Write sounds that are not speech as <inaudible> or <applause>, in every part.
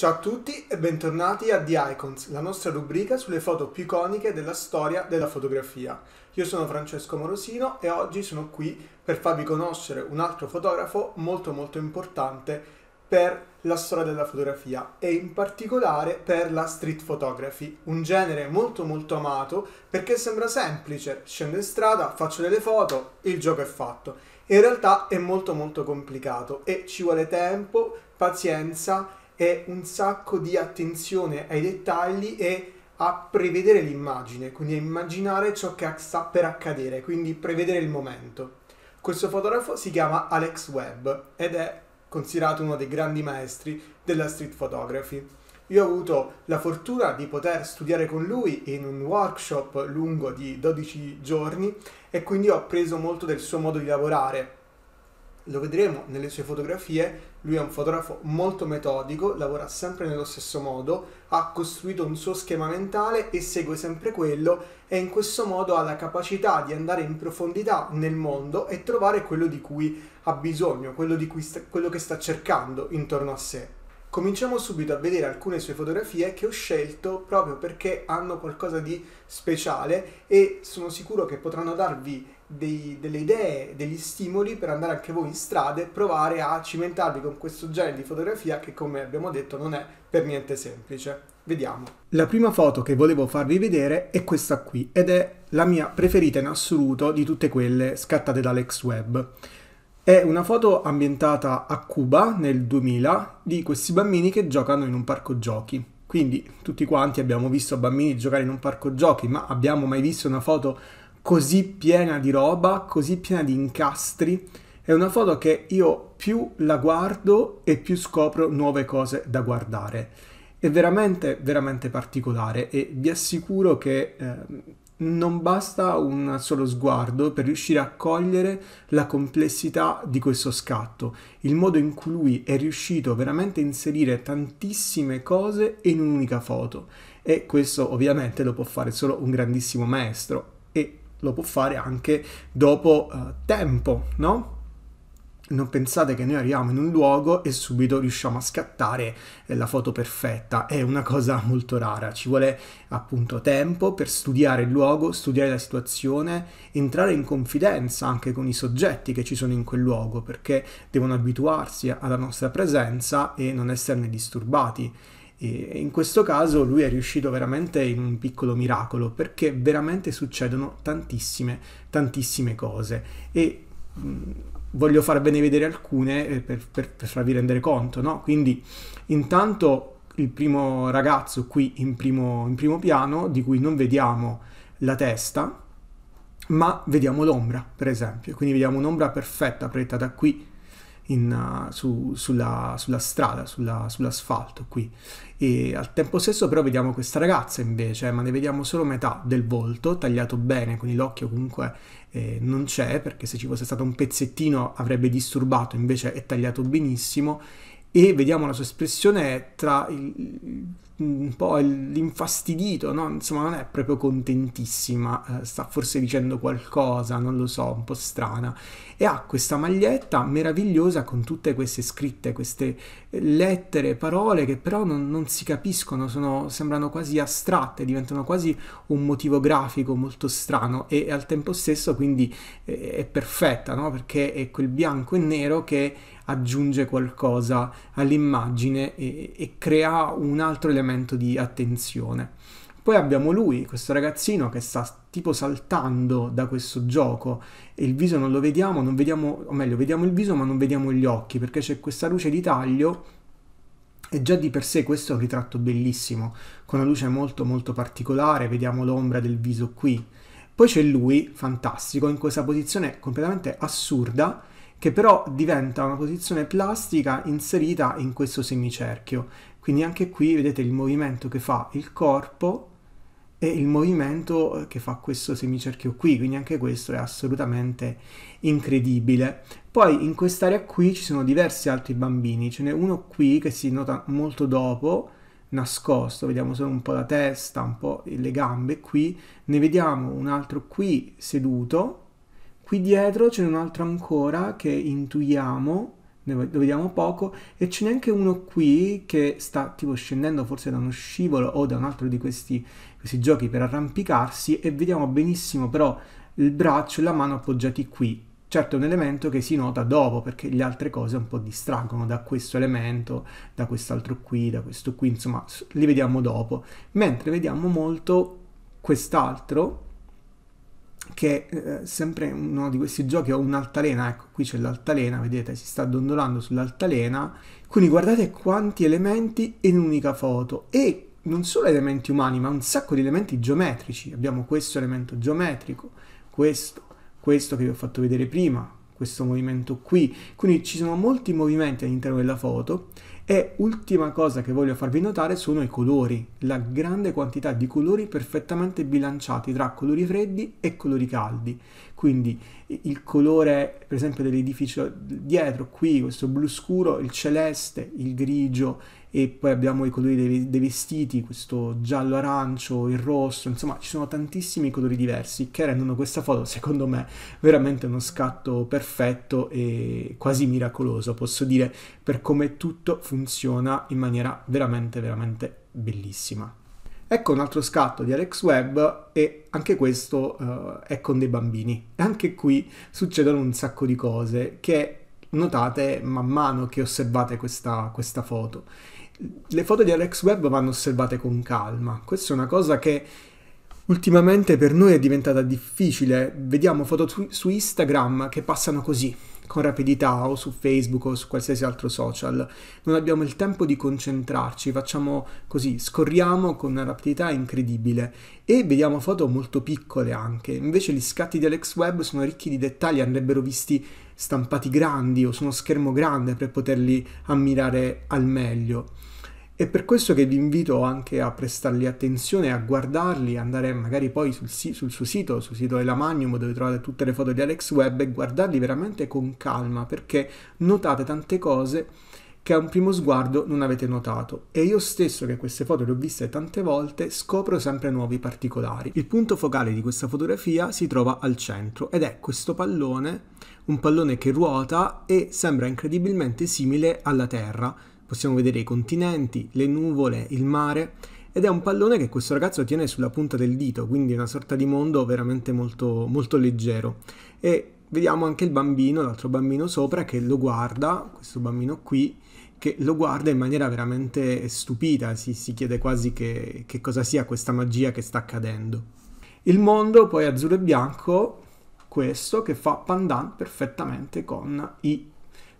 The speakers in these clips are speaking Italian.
Ciao a tutti e bentornati a The Icons, la nostra rubrica sulle foto più iconiche della storia della fotografia. Io sono Francesco Morosino e oggi sono qui per farvi conoscere un altro fotografo molto molto importante per la storia della fotografia e in particolare per la street photography, un genere molto molto amato perché sembra semplice, scendo in strada, faccio delle foto, il gioco è fatto. In realtà è molto molto complicato e ci vuole tempo, pazienza è un sacco di attenzione ai dettagli e a prevedere l'immagine, quindi a immaginare ciò che sta per accadere, quindi prevedere il momento. Questo fotografo si chiama Alex Webb ed è considerato uno dei grandi maestri della street photography. Io ho avuto la fortuna di poter studiare con lui in un workshop lungo di 12 giorni e quindi ho appreso molto del suo modo di lavorare, lo vedremo nelle sue fotografie, lui è un fotografo molto metodico, lavora sempre nello stesso modo, ha costruito un suo schema mentale e segue sempre quello e in questo modo ha la capacità di andare in profondità nel mondo e trovare quello di cui ha bisogno, quello, sta, quello che sta cercando intorno a sé. Cominciamo subito a vedere alcune sue fotografie che ho scelto proprio perché hanno qualcosa di speciale e sono sicuro che potranno darvi dei, delle idee, degli stimoli per andare anche voi in strada e provare a cimentarvi con questo genere di fotografia che come abbiamo detto non è per niente semplice. Vediamo. La prima foto che volevo farvi vedere è questa qui ed è la mia preferita in assoluto di tutte quelle scattate da Lex Webb. È una foto ambientata a Cuba nel 2000 di questi bambini che giocano in un parco giochi. Quindi tutti quanti abbiamo visto bambini giocare in un parco giochi, ma abbiamo mai visto una foto così piena di roba, così piena di incastri. È una foto che io più la guardo e più scopro nuove cose da guardare. È veramente, veramente particolare e vi assicuro che eh, non basta un solo sguardo per riuscire a cogliere la complessità di questo scatto, il modo in cui lui è riuscito veramente a inserire tantissime cose in un'unica foto. E questo ovviamente lo può fare solo un grandissimo maestro e lo può fare anche dopo eh, tempo, no? Non pensate che noi arriviamo in un luogo e subito riusciamo a scattare eh, la foto perfetta, è una cosa <laughs> molto rara, ci vuole appunto tempo per studiare il luogo, studiare la situazione, entrare in confidenza anche con i soggetti che ci sono in quel luogo, perché devono abituarsi alla nostra presenza e non esserne disturbati. E in questo caso lui è riuscito veramente in un piccolo miracolo perché veramente succedono tantissime, tantissime cose e voglio farvene vedere alcune eh, per, per, per farvi rendere conto, no? Quindi intanto il primo ragazzo qui in primo, in primo piano di cui non vediamo la testa ma vediamo l'ombra per esempio, quindi vediamo un'ombra perfetta proiettata qui in, uh, su, sulla, sulla, strada, sulla, sull'asfalto qui. E al tempo stesso però vediamo questa ragazza invece, eh, ma ne vediamo solo metà del volto, tagliato bene, quindi l'occhio comunque eh, non c'è, perché se ci fosse stato un pezzettino avrebbe disturbato, invece è tagliato benissimo, e vediamo la sua espressione tra il un po' l'infastidito, no? insomma non è proprio contentissima, eh, sta forse dicendo qualcosa, non lo so, un po' strana, e ha questa maglietta meravigliosa con tutte queste scritte, queste eh, lettere, parole che però non, non si capiscono, sono, sembrano quasi astratte, diventano quasi un motivo grafico molto strano e, e al tempo stesso quindi eh, è perfetta, no? perché è quel bianco e nero che aggiunge qualcosa all'immagine e, e crea un altro elemento di attenzione. Poi abbiamo lui, questo ragazzino che sta tipo saltando da questo gioco e il viso non lo vediamo, non vediamo, o meglio, vediamo il viso ma non vediamo gli occhi perché c'è questa luce di taglio e già di per sé questo è un ritratto bellissimo, con una luce molto molto particolare, vediamo l'ombra del viso qui. Poi c'è lui, fantastico, in questa posizione completamente assurda che però diventa una posizione plastica inserita in questo semicerchio. Quindi anche qui vedete il movimento che fa il corpo e il movimento che fa questo semicerchio qui, quindi anche questo è assolutamente incredibile. Poi in quest'area qui ci sono diversi altri bambini, ce n'è uno qui che si nota molto dopo, nascosto, vediamo solo un po' la testa, un po' le gambe qui, ne vediamo un altro qui seduto, Qui dietro ce n'è altro ancora che intuiamo, ne lo vediamo poco, e ce n'è anche uno qui che sta tipo scendendo forse da uno scivolo o da un altro di questi, questi giochi per arrampicarsi e vediamo benissimo però il braccio e la mano appoggiati qui. Certo è un elemento che si nota dopo perché le altre cose un po' distraggono da questo elemento, da quest'altro qui, da questo qui, insomma li vediamo dopo. Mentre vediamo molto quest'altro che è eh, sempre uno di questi giochi ho un'altalena, ecco qui c'è l'altalena, vedete si sta dondolando sull'altalena, quindi guardate quanti elementi in un'unica foto e non solo elementi umani ma un sacco di elementi geometrici, abbiamo questo elemento geometrico, questo, questo che vi ho fatto vedere prima, questo movimento qui, quindi ci sono molti movimenti all'interno della foto e ultima cosa che voglio farvi notare sono i colori, la grande quantità di colori perfettamente bilanciati tra colori freddi e colori caldi. Quindi il colore, per esempio, dell'edificio dietro, qui, questo blu scuro, il celeste, il grigio, e poi abbiamo i colori dei, dei vestiti, questo giallo arancio, il rosso, insomma ci sono tantissimi colori diversi che rendono questa foto secondo me veramente uno scatto perfetto e quasi miracoloso, posso dire, per come tutto funziona in maniera veramente veramente bellissima. Ecco un altro scatto di Alex Webb e anche questo uh, è con dei bambini. E anche qui succedono un sacco di cose che notate man mano che osservate questa, questa foto le foto di Alex Webb vanno osservate con calma. Questa è una cosa che ultimamente per noi è diventata difficile. Vediamo foto su, su Instagram che passano così, con rapidità, o su Facebook o su qualsiasi altro social. Non abbiamo il tempo di concentrarci, facciamo così, scorriamo con una rapidità incredibile e vediamo foto molto piccole anche. Invece gli scatti di Alex Webb sono ricchi di dettagli, andrebbero visti stampati grandi o su uno schermo grande per poterli ammirare al meglio. È per questo che vi invito anche a prestargli attenzione, a guardarli, andare magari poi sul, sul suo sito, sul sito della Magnum dove trovate tutte le foto di Alex Webb e guardarli veramente con calma perché notate tante cose che a un primo sguardo non avete notato e io stesso che queste foto le ho viste tante volte scopro sempre nuovi particolari. Il punto focale di questa fotografia si trova al centro ed è questo pallone, un pallone che ruota e sembra incredibilmente simile alla Terra possiamo vedere i continenti, le nuvole, il mare ed è un pallone che questo ragazzo tiene sulla punta del dito, quindi una sorta di mondo veramente molto, molto leggero. E vediamo anche il bambino, l'altro bambino sopra, che lo guarda, questo bambino qui, che lo guarda in maniera veramente stupita, si, si chiede quasi che, che cosa sia questa magia che sta accadendo. Il mondo poi azzurro e bianco, questo che fa pandan perfettamente con i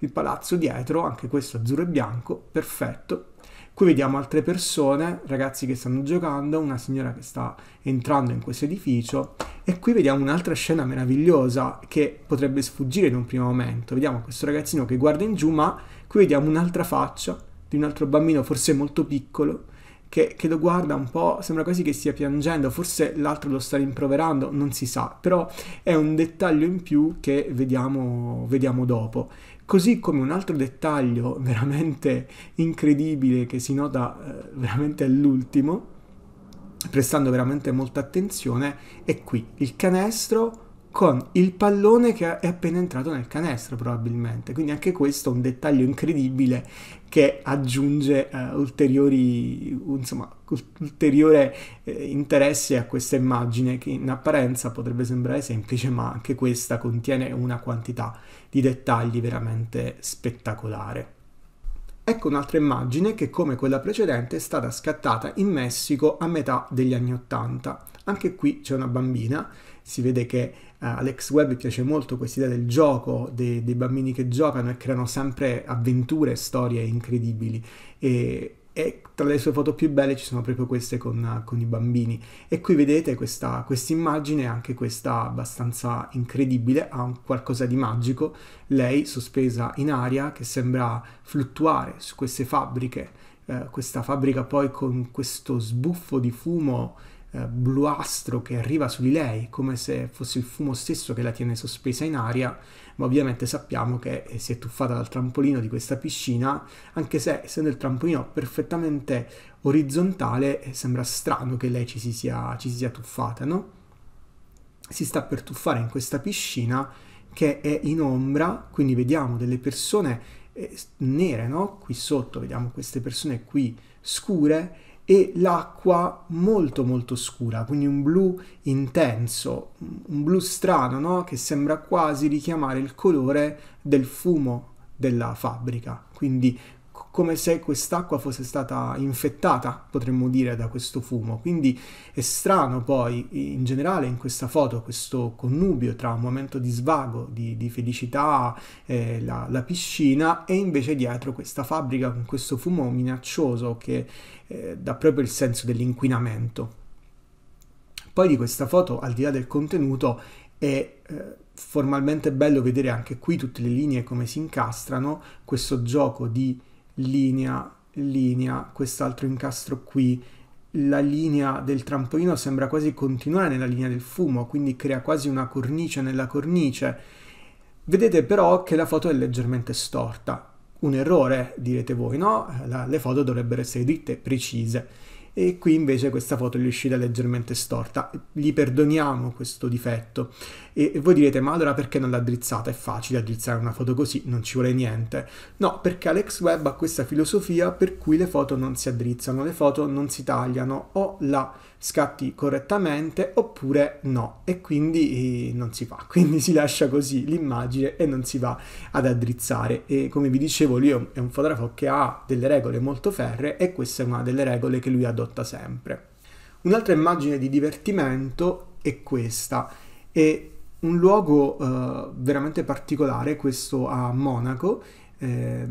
il palazzo dietro, anche questo azzurro e bianco, perfetto. Qui vediamo altre persone, ragazzi che stanno giocando, una signora che sta entrando in questo edificio e qui vediamo un'altra scena meravigliosa che potrebbe sfuggire in un primo momento. Vediamo questo ragazzino che guarda in giù, ma qui vediamo un'altra faccia di un altro bambino, forse molto piccolo, che, che, lo guarda un po', sembra quasi che stia piangendo, forse l'altro lo sta rimproverando, non si sa, però è un dettaglio in più che vediamo, vediamo dopo. Così come un altro dettaglio <laughs> veramente incredibile che si nota eh, veramente all'ultimo, prestando veramente molta attenzione, è qui il canestro con il pallone che è appena entrato nel canestro probabilmente. Quindi anche questo è un dettaglio incredibile che aggiunge eh, ulteriori, insomma, ulteriore eh, interesse a questa immagine che in apparenza potrebbe sembrare semplice, ma anche questa contiene una quantità di dettagli veramente spettacolare. Ecco un'altra immagine che, come quella precedente, è stata scattata in Messico a metà degli anni Ottanta. Anche qui c'è una bambina, si vede che Ah, Alex Webb piace molto questa idea del gioco, dei, dei bambini che giocano e creano sempre avventure storie incredibili. E, e tra le sue foto più belle ci sono proprio queste con, con i bambini. E qui vedete questa immagine, anche questa abbastanza incredibile, ha qualcosa di magico. Lei sospesa in aria che sembra fluttuare su queste fabbriche, eh, questa fabbrica poi con questo sbuffo di fumo eh, bluastro che arriva su di lei, come se fosse il fumo stesso che la tiene sospesa in aria, ma ovviamente sappiamo che eh, si è tuffata dal trampolino di questa piscina, anche se essendo il trampolino perfettamente orizzontale eh, sembra strano che lei ci si sia, ci si sia tuffata, no? Si sta per tuffare in questa piscina che è in ombra, quindi vediamo delle persone eh, nere, no? Qui sotto vediamo queste persone qui scure e l'acqua molto molto scura, quindi un blu intenso, un blu strano no? che sembra quasi richiamare il colore del fumo della fabbrica, quindi come se quest'acqua fosse stata infettata, potremmo dire, da questo fumo. Quindi è strano poi, in generale, in questa foto, questo connubio tra un momento di svago, di, di felicità, eh, la, la, piscina, e invece dietro questa fabbrica con questo fumo minaccioso che eh, dà proprio il senso dell'inquinamento. Poi di questa foto, al di là del contenuto, è eh, formalmente bello vedere anche qui tutte le linee come si incastrano, questo gioco di linea, linea, quest'altro incastro qui. La linea del trampolino sembra quasi continuare nella linea del fumo, quindi crea quasi una cornice nella cornice. Vedete però che la foto è leggermente storta. Un errore, direte voi, no? La, le foto dovrebbero essere dritte, precise e qui invece questa foto gli è uscita leggermente storta. Gli perdoniamo questo difetto e voi direte ma allora perché non l'ha drizzata? È facile addrizzare una foto così, non ci vuole niente. No, perché Alex Webb ha questa filosofia per cui le foto non si addrizzano, le foto non si tagliano o la scatti correttamente oppure no e quindi eh, non si fa <laughs> quindi si lascia così l'immagine e non si va ad addrizzare e come vi dicevo lui è un, fotografo che ha delle regole molto ferre e questa è una delle regole che lui adotta sempre un'altra immagine di divertimento è questa è un luogo eh, veramente particolare questo a Monaco eh,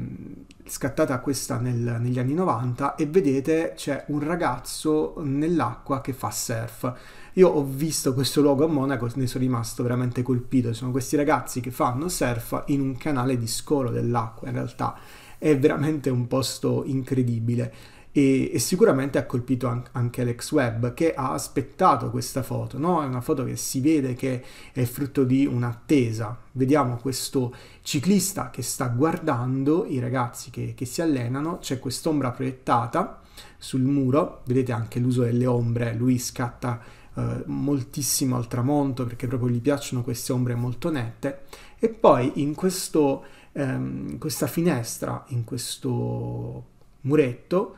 scattata questa nel, negli anni 90 e vedete c'è un ragazzo nell'acqua che fa surf. Io ho visto questo luogo a Monaco, ne sono rimasto veramente colpito. sono questi ragazzi che fanno surf in un canale di scolo dell'acqua, in realtà è veramente un posto incredibile e, e sicuramente ha colpito an- anche Alex Webb che ha aspettato questa foto, no? è una foto che si vede che è frutto di un'attesa. Vediamo questo ciclista che sta guardando i ragazzi che, che si allenano, c'è quest'ombra proiettata sul muro, vedete anche l'uso delle ombre, lui scatta eh, moltissimo al tramonto perché proprio gli piacciono queste ombre molto nette e poi in questo, ehm, questa finestra, in questo muretto,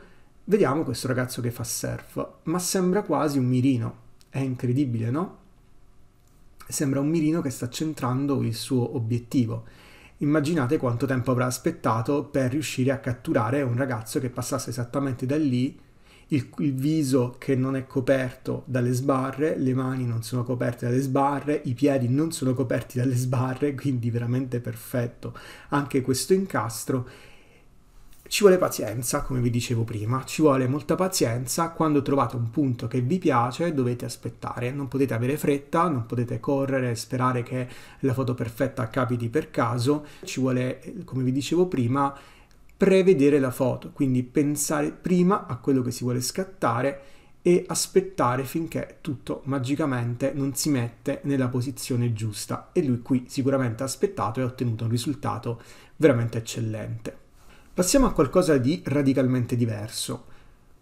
Vediamo questo ragazzo che fa surf, ma sembra quasi un mirino. È incredibile, no? Sembra un mirino che sta centrando il suo obiettivo. Immaginate quanto tempo avrà aspettato per riuscire a catturare un ragazzo che passasse esattamente da lì, il, il, viso che non è coperto dalle sbarre, le mani non sono coperte dalle sbarre, i piedi non sono coperti dalle sbarre, quindi veramente perfetto anche questo incastro ci vuole pazienza, come vi dicevo prima, ci vuole molta pazienza, quando trovate un punto che vi piace dovete aspettare, non potete avere fretta, non potete correre e sperare che la foto perfetta capiti per caso, ci vuole, eh, come vi dicevo prima, prevedere la foto, quindi pensare prima a quello che si vuole scattare e aspettare finché tutto magicamente non si mette nella posizione giusta e lui qui sicuramente ha aspettato e ha ottenuto un risultato veramente eccellente. Passiamo a qualcosa di radicalmente diverso.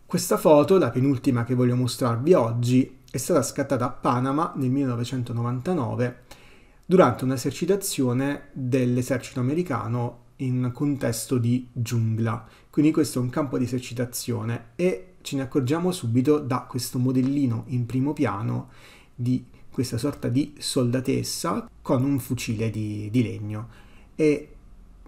Questa foto, la penultima che voglio mostrarvi oggi, è stata scattata a Panama nel 1999 durante un'esercitazione dell'esercito americano in contesto di giungla. Quindi questo è un campo di esercitazione e ce ne accorgiamo subito da questo modellino in primo piano di questa sorta di soldatessa con un fucile di, di legno. E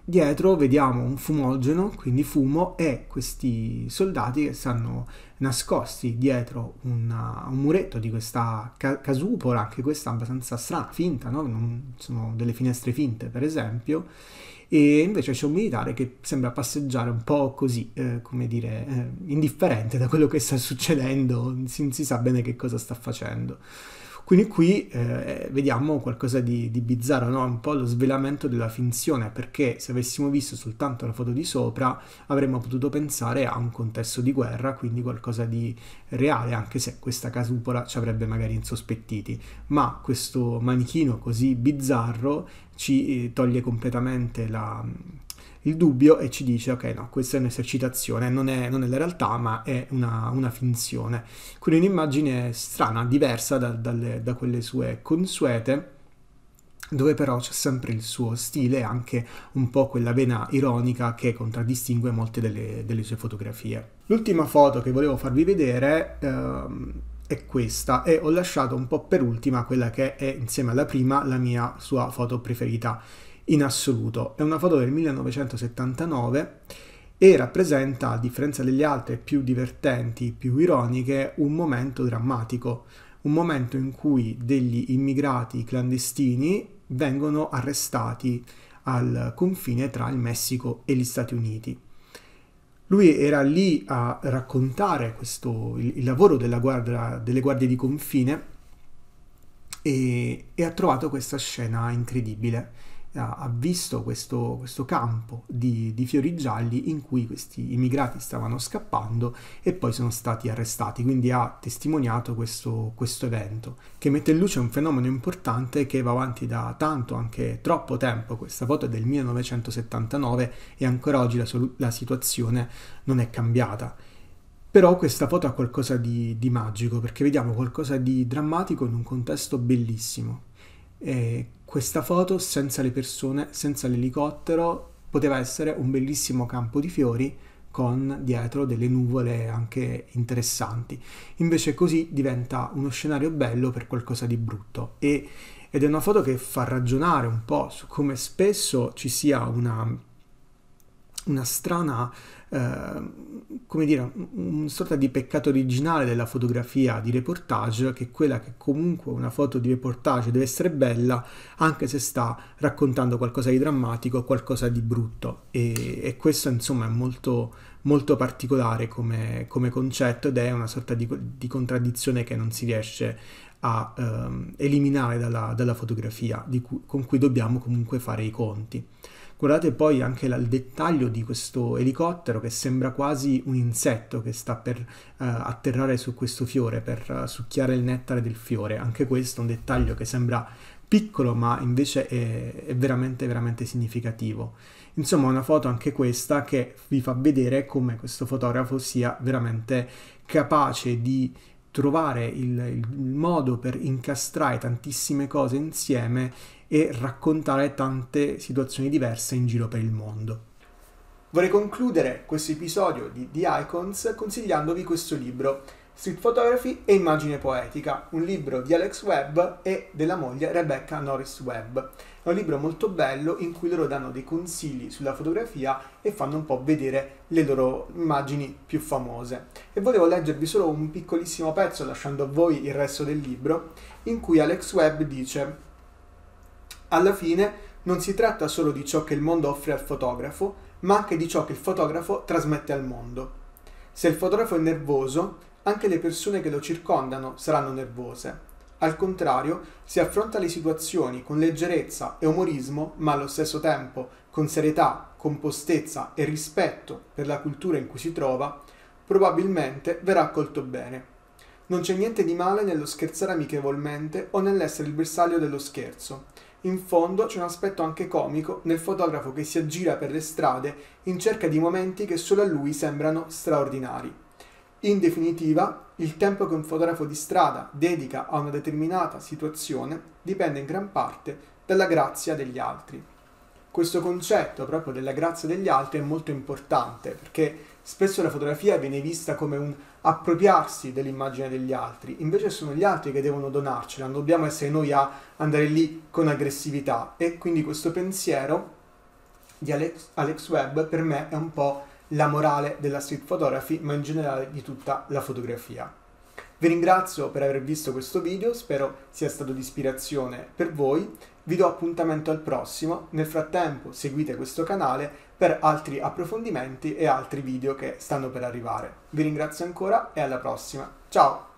dietro vediamo un fumogeno, quindi fumo, e questi soldati che stanno nascosti dietro una, un muretto di questa ca- casupora, anche questa abbastanza strana, finta, no? non, sono delle finestre finte per esempio, e invece c'è un militare che sembra passeggiare un po' così, eh, come dire, eh, indifferente da quello che sta succedendo, non si, si sa bene che cosa sta facendo. Quindi qui eh, vediamo qualcosa di, di bizzarro, no? un po' lo svelamento della finzione, perché se avessimo visto soltanto la foto di sopra avremmo potuto pensare a un contesto di guerra, quindi qualcosa di reale, anche se questa casupola ci avrebbe magari insospettiti. Ma questo manichino così bizzarro ci eh, toglie completamente la il dubbio e ci dice ok no, questa è un'esercitazione, non è, non è la realtà ma è una, una finzione. Quindi un'immagine strana, diversa da, dalle, da quelle sue consuete dove però c'è sempre il suo stile e anche un po' quella vena ironica che contraddistingue molte delle, delle sue fotografie. L'ultima foto che volevo farvi vedere ehm, è questa e ho lasciato un po' per ultima quella che è insieme alla prima la mia sua foto preferita in assoluto. È una foto del 1979 e rappresenta, a differenza delle altre più divertenti, più ironiche, un momento drammatico, un momento in cui degli immigrati clandestini vengono arrestati al confine tra il Messico e gli Stati Uniti. Lui era lì a raccontare questo, il, il, lavoro guarda, delle guardie di confine e, e ha trovato questa scena incredibile ha visto questo, questo campo di, di, fiori gialli in cui questi immigrati stavano scappando e poi sono stati arrestati, quindi ha testimoniato questo, questo evento, che mette in luce un fenomeno importante che va avanti da tanto, anche troppo tempo, questa foto è del 1979 e ancora oggi la, la situazione non è cambiata. Però questa foto ha qualcosa di, di magico, perché vediamo qualcosa di drammatico in un contesto bellissimo. E eh, questa foto senza le persone, senza l'elicottero, poteva essere un bellissimo campo di fiori con dietro delle nuvole anche interessanti. Invece così diventa uno scenario bello per qualcosa di brutto e, ed è una foto che fa ragionare un po' su come spesso ci sia una, una strana Ehm, come dire, una sorta di peccato originale della fotografia di reportage, che è quella che comunque una foto di reportage deve essere bella, anche se sta raccontando qualcosa di drammatico, qualcosa di brutto. E, e questo insomma è molto, molto particolare come, come, concetto ed è una sorta di, di contraddizione che non si riesce a ehm, eliminare dalla, dalla fotografia, cui, con cui dobbiamo comunque fare i conti. Guardate poi anche il dettaglio di questo elicottero che sembra quasi un insetto che sta per eh, atterrare su questo fiore, per eh, succhiare il nettare del fiore. Anche questo è un dettaglio che sembra piccolo ma invece è, è veramente veramente significativo. Insomma una foto anche questa che vi fa vedere come questo fotografo sia veramente capace di trovare il, il modo per incastrare tantissime cose insieme e raccontare tante situazioni diverse in giro per il mondo. Vorrei concludere questo episodio di The Icons consigliandovi questo libro, Street Photography e Immagine Poetica, un libro di Alex Webb e della moglie Rebecca Norris Webb. È un libro molto bello in cui loro danno dei consigli sulla fotografia e fanno un po' vedere le loro immagini più famose. E volevo leggervi solo un piccolissimo pezzo, lasciando a voi il resto del libro, in cui Alex Webb dice alla fine non si tratta solo di ciò che il mondo offre al fotografo, ma anche di ciò che il fotografo trasmette al mondo. Se il fotografo è nervoso, anche le persone che lo circondano saranno nervose. Al contrario, si affronta le situazioni con leggerezza e umorismo, ma allo stesso tempo con serietà, compostezza e rispetto per la cultura in cui si trova, probabilmente verrà accolto bene. Non c'è niente di male nello scherzare amichevolmente o nell'essere il bersaglio dello scherzo, in fondo c'è un aspetto anche comico nel fotografo che si aggira per le strade in cerca di momenti che solo a lui sembrano straordinari. In definitiva, il tempo che un fotografo di strada dedica a una determinata situazione dipende in gran parte dalla grazia degli altri. Questo concetto proprio della grazia degli altri è molto importante perché Spesso la fotografia viene vista come un appropriarsi dell'immagine degli altri, invece sono gli altri che devono donarcela, non dobbiamo essere noi a andare lì con aggressività. E quindi questo pensiero di Alex, Alex Webb per me è un po' la morale della street photography, ma in generale di tutta la fotografia. Vi ringrazio per aver visto questo video, spero sia stato di ispirazione per voi. Vi do appuntamento al prossimo, nel frattempo seguite questo canale per altri approfondimenti e altri video che stanno per arrivare. Vi ringrazio ancora e alla prossima. Ciao!